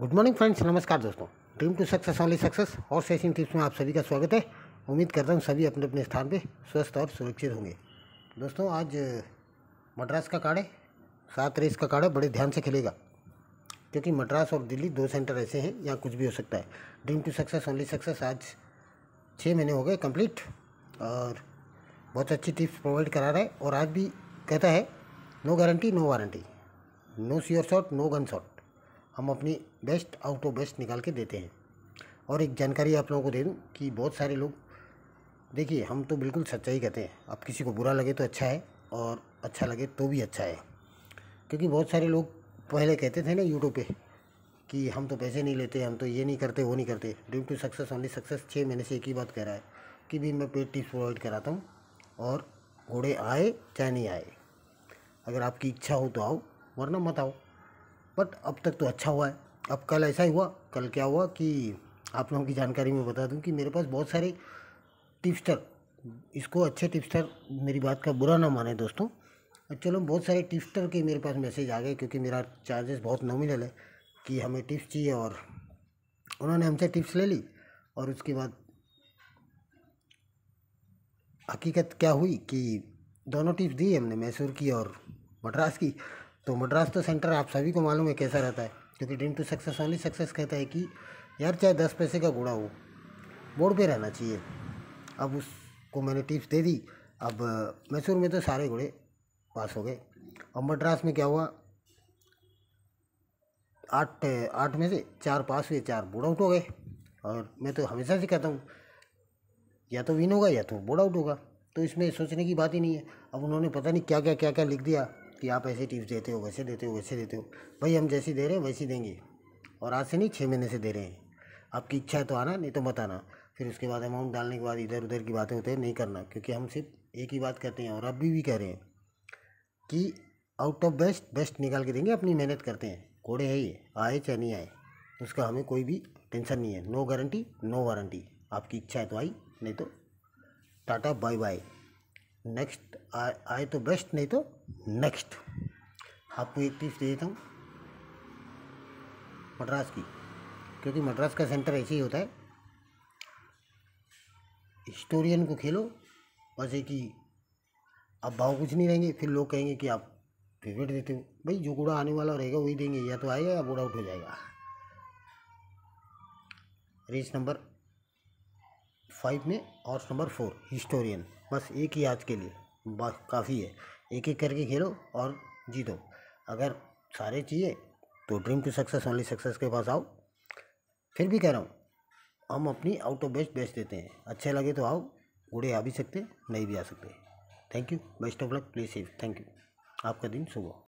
good morning friends नमस्कार दोस्तों dream to success only success और सेशन टिप्स में आप सभी का स्वागत है उम्मीद करता हूँ सभी अपने अपने स्थान पे स्वस्थ और सुरक्षित होंगे दोस्तों आज मद्रास का कार्ड है सात रेस का कार्ड है बड़े ध्यान से खेलेगा क्योंकि मद्रास और दिल्ली दो सेंटर ऐसे हैं यहाँ कुछ भी हो सकता है dream to success only success आज छः महीने हो गए कम्प्लीट और बहुत अच्छी टिप्स प्रोवाइड करा रहा है और आज भी कहता है no guarantee no warranty no sure shot no gun shot हम अपनी बेस्ट आउट ऑफ बेस्ट निकाल के देते हैं और एक जानकारी आप लोगों को दे दूँ कि बहुत सारे लोग देखिए हम तो बिल्कुल सच्चाई कहते हैं आप किसी को बुरा लगे तो अच्छा है और अच्छा लगे तो भी अच्छा है क्योंकि बहुत सारे लोग पहले कहते थे ना यूट्यूब पे कि हम तो पैसे नहीं लेते हम तो ये नहीं करते वो नहीं करते dream to success only success छः महीने से एक ही बात कह रहा है कि भी मैं पेड टिप्स प्रोवाइड कराता हूँ और घोड़े आए चाहे नहीं आए अगर आपकी इच्छा हो तो आओ वरना मत आओ बट अब तक तो अच्छा हुआ है अब कल ऐसा ही हुआ कल क्या हुआ कि आप लोगों की जानकारी में बता दूं कि मेरे पास बहुत सारे टिप्स्टर इसको अच्छे टिप्स्टर मेरी बात का बुरा ना माने दोस्तों चलो बहुत सारे टिप्स्टर के मेरे पास मैसेज आ गए क्योंकि मेरा चार्जेस बहुत नॉमिनल है कि हमें टिप्स चाहिए और उन्होंने हमसे टिप्स ले ली और उसके बाद हकीकत क्या हुई कि दोनों टिप्स दी हमने मैसूर की और मद्रास की तो मद्रास तो सेंटर आप सभी को मालूम है कैसा रहता है क्योंकि dream to success only success कहता है कि यार चाहे दस पैसे का घोड़ा हो बोर्ड पे रहना चाहिए अब उसको मैंने टिप्स दे दी अब मैसूर में तो सारे घोड़े पास हो गए और मद्रास में क्या हुआ आठ आठ में से चार पास हुए चार बोर्ड आउट हो गए और मैं तो हमेशा से कहता हूँ या तो विन होगा या तो बोर्ड आउट होगा तो इसमें सोचने की बात ही नहीं है अब उन्होंने पता नहीं क्या क्या क्या क्या लिख दिया कि आप ऐसे टिप्स देते हो वैसे देते हो वैसे देते हो भाई हम जैसी दे रहे हैं वैसी देंगे और आज से नहीं छः महीने से दे रहे हैं आपकी इच्छा है तो आना नहीं तो मत आना फिर उसके बाद अमाउंट डालने के बाद इधर उधर की बातें होते हैं नहीं करना क्योंकि हम सिर्फ एक ही बात करते हैं और अभी भी कह रहे हैं कि आउट ऑफ बेस्ट बेस्ट निकाल के देंगे अपनी मेहनत करते हैं घोड़े है ये आए चाहे नहीं आए तो उसका हमें कोई भी टेंशन नहीं है नो गारंटी नो वारंटी आपकी इच्छा है तो आई नहीं तो टाटा बाय बाय नेक्स्ट आए तो बेस्ट नहीं तो नेक्स्ट आपको एक टिप्स दे देता हूँ मद्रास की क्योंकि मद्रास का सेंटर ऐसे ही होता है हिस्टोरियन को खेलो वैसे कि अब भाव कुछ नहीं रहेंगे फिर लोग कहेंगे कि आप फेवरेट देते हो भाई जो घोड़ा आने वाला रहेगा वही देंगे या तो आएगा या बोर्ड आउट हो जाएगा रेस नंबर फाइव में और नंबर फोर हिस्टोरियन बस एक ही आज के लिए बस काफ़ी है एक एक करके खेलो और जीतो अगर सारे चाहिए तो dream to success only success के पास आओ फिर भी कह रहा हूँ हम अपनी आउट ऑफ बेस्ट बेच देते हैं अच्छे लगे तो आओ बूढ़े आ भी सकते नहीं भी आ सकते thank you best of luck please safe thank you आपका दिन सुबह